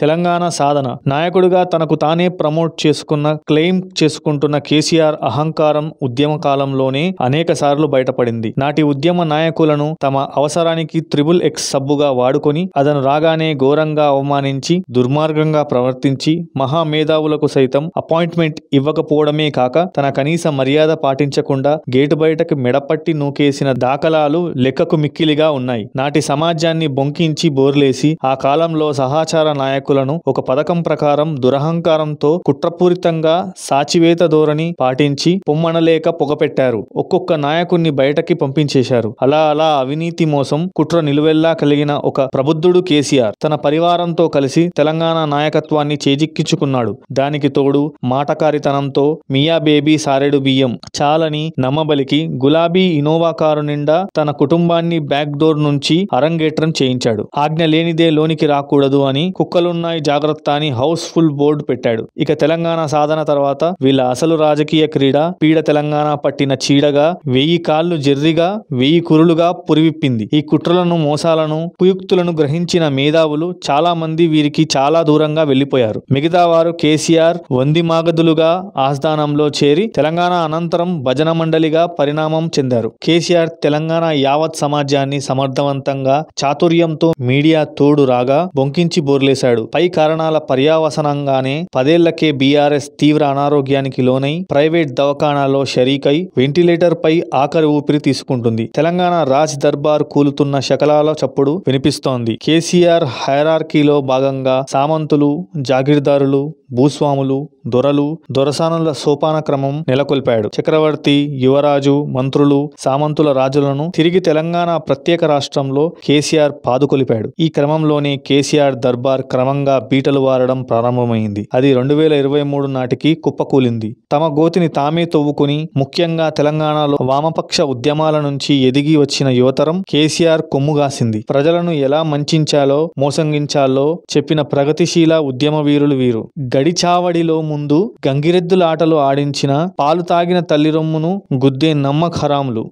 తెలంగాణ సాధన నాయకుడిగా తనకు తానే ప్రమోట్ చేసుకున్న క్లెయిమ్ చేసుకుంటున్న కేసీఆర్ అహంకారం ఉద్యమ కాలంలోనే అనేక సార్లు బయటపడింది నాటి ఉద్యమ నాయకులను తమ అవసరానికి త్రిబుల్ ఎక్స్ సబ్బుగా వాడుకొని అతను రాగానే ఘోరంగా అవమానించి దుర్మార్గంగా ప్రవర్తించి మహామేధావులకు సైతం అపాయింట్మెంట్ ఇవ్వకపోవడమే కాక తన కనీస మర్యాద పాటించకుండా గేటు బయటకు మెడపట్టి నూకేసిన దాఖలాలు లెక్కకు మిక్కిలిగా ఉన్నాయి నాటి సమాజాన్ని బొంకించి బోర్లేసి ఆ కాలంలో సహాచార నాయకు నాయకులను ఒక పథకం ప్రకారం దురహంకారంతో కుట్రపూరితంగా సాచివేత ధోరణి పాటించి పొమ్మనలేక పొగపెట్టారు ఒక్కొక్క నాయకుణ్ణి బయటకి పంపించేశారు అలా అలా అవినీతి మోసం కుట్ర నిలువెల్లా కలిగిన ఒక ప్రబుద్ధుడు కేసీఆర్ తన పరివారంతో కలిసి తెలంగాణ నాయకత్వాన్ని చేజిక్కించుకున్నాడు దానికి తోడు మాటకారితనంతో మియా బేబీ సారెడు బియ్యం చాలని నమ్మబలికి గులాబీ ఇనోవా కారు నిండా తన కుటుంబాన్ని బ్యాక్ డోర్ నుంచి అరంగేట్రం చేయించాడు ఆజ్ఞ లేనిదే లోనికి రాకూడదు అని కుక్కలు ఉన్నాయి జాగ్రత్త అని ఫుల్ బోర్డు పెట్టాడు ఇక తెలంగాణ సాధన తర్వాత వీళ్ళ అసలు రాజకీయ క్రీడ పీడ తెలంగాణ పట్టిన చీడగా వెయ్యి కాళ్ళు జర్రిగా వెయ్యి కురులుగా పురివిప్పింది ఈ కుట్రలను మోసాలను కుయుక్తులను గ్రహించిన మేధావులు చాలా మంది వీరికి చాలా దూరంగా వెళ్లిపోయారు మిగతా వారు కేసీఆర్ వంది మాగదులుగా ఆస్థానంలో చేరి తెలంగాణ అనంతరం భజన మండలిగా పరిణామం చెందారు కేసీఆర్ తెలంగాణ యావత్ సమాజాన్ని సమర్థవంతంగా చాతుర్యంతో మీడియా తోడు రాగా బొంకించి బోర్లేశాడు పై కారణాల పర్యావసనంగానే పదేళ్లకే బీఆర్ఎస్ తీవ్ర అనారోగ్యానికి లోనై ప్రైవేట్ దవాఖానాలో షరీకై వెంటిలేటర్ పై ఆఖరి ఊపిరి తీసుకుంటుంది తెలంగాణ రాజ్ దర్బార్ కూలుతున్న శకలాల చప్పుడు వినిపిస్తోంది కేసీఆర్ హైరార్కీలో భాగంగా సామంతులు జాగీర్దారులు భూస్వాములు దొరలు దొరసానుల సోపాన క్రమం నెలకొల్పాడు చక్రవర్తి యువరాజు మంత్రులు సామంతుల రాజులను తిరిగి తెలంగాణ ప్రత్యేక రాష్ట్రంలో కేసీఆర్ పాదుకొలిపాడు ఈ క్రమంలోనే కేసీఆర్ దర్బార్ క్రమంగా బీటలు వారడం ప్రారంభమైంది అది రెండు వేల ఇరవై మూడు నాటికి కుప్పకూలింది తమ గోతిని తామే తవ్వుకుని ముఖ్యంగా తెలంగాణలో వామపక్ష ఉద్యమాల నుంచి ఎదిగి వచ్చిన యువతరం కేసీఆర్ కొమ్ముగాసింది ప్రజలను ఎలా మంచించాలో మోసంగించాలో చెప్పిన ప్రగతిశీల ఉద్యమ వీరులు వీరు గడిచావడిలో ముందు గంగిరెద్దులాటలు ఆడించిన పాలు తాగిన తల్లి రొమ్మును గుద్దే నమ్మక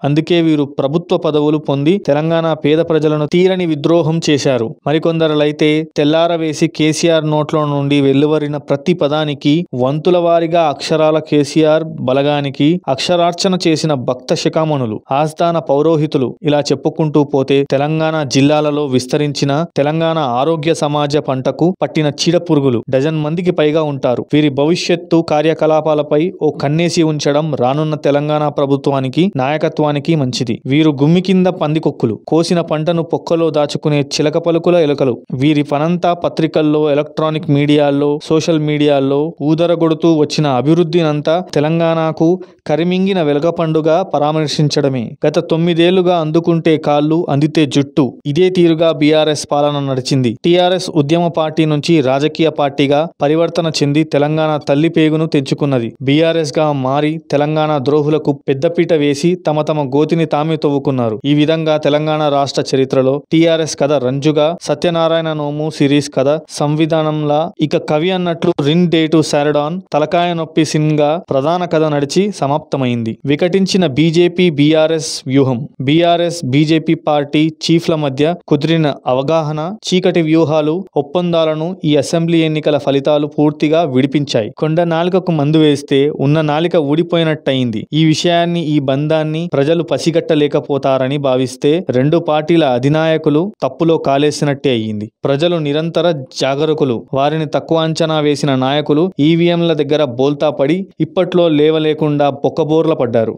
అందుకే వీరు ప్రభుత్వ పదవులు పొంది తెలంగాణ పేద ప్రజలను తీరని విద్రోహం చేశారు మరికొందరులైతే తెల్లారవేసి కేసీఆర్ నోట్లో నుండి వెలువరిన ప్రతి పదానికి వంతుల వారిగా అక్షరాల కేసీఆర్ బలగానికి అక్షరార్చన చేసిన భక్త శిఖామణులు ఆస్థాన పౌరోహితులు ఇలా చెప్పుకుంటూ పోతే తెలంగాణ జిల్లాలలో విస్తరించిన తెలంగాణ ఆరోగ్య సమాజ పంటకు పట్టిన చీడ పురుగులు డజన్ మందికి పైగా ఖాళీగా ఉంటారు వీరి భవిష్యత్తు కార్యకలాపాలపై ఓ కన్నేసి ఉంచడం రానున్న తెలంగాణ ప్రభుత్వానికి నాయకత్వానికి మంచిది వీరు గుమ్మి కింద పందికొక్కులు కోసిన పంటను పొక్కలో దాచుకునే చిలక పలుకుల ఎలుకలు వీరి పనంతా పత్రికల్లో ఎలక్ట్రానిక్ మీడియాల్లో సోషల్ మీడియాల్లో ఊదరగొడుతూ వచ్చిన అభివృద్ధినంతా తెలంగాణకు కరిమింగిన వెలగ పండుగ పరామర్శించడమే గత తొమ్మిదేళ్లుగా అందుకుంటే కాళ్ళు అందితే జుట్టు ఇదే తీరుగా బీఆర్ఎస్ పాలన నడిచింది టీఆర్ఎస్ ఉద్యమ పార్టీ నుంచి రాజకీయ పార్టీగా పరివర్తన పరివర్తన చెంది తెలంగాణ తల్లి పేగును బీఆర్ఎస్ బీఆర్ఎస్గా మారి తెలంగాణ ద్రోహులకు పెద్దపీట వేసి తమ తమ గోతిని తామే తవ్వుకున్నారు ఈ విధంగా తెలంగాణ రాష్ట్ర చరిత్రలో టీఆర్ఎస్ కథ రంజుగా సత్యనారాయణ నోము సిరీస్ కథ సంవిధానంలా ఇక కవి అన్నట్లు రిన్ డే టు శారడాన్ తలకాయ నొప్పి గా ప్రధాన కథ నడిచి సమాప్తమైంది వికటించిన బీజేపీ బీఆర్ఎస్ వ్యూహం బీఆర్ఎస్ బీజేపీ పార్టీ చీఫ్ల మధ్య కుదిరిన అవగాహన చీకటి వ్యూహాలు ఒప్పందాలను ఈ అసెంబ్లీ ఎన్నికల ఫలితాలు పూర్తి పూర్తిగా విడిపించాయి కొండ నాలుకకు మందు వేస్తే ఉన్న నాలిక ఊడిపోయినట్టయింది ఈ విషయాన్ని ఈ బంధాన్ని ప్రజలు పసిగట్టలేకపోతారని భావిస్తే రెండు పార్టీల అధినాయకులు తప్పులో కాలేసినట్టే అయ్యింది ప్రజలు నిరంతర జాగరూకులు వారిని తక్కువ అంచనా వేసిన నాయకులు ఈవీఎంల దగ్గర బోల్తా పడి ఇప్పట్లో లేవలేకుండా బొక్కబోర్ల పడ్డారు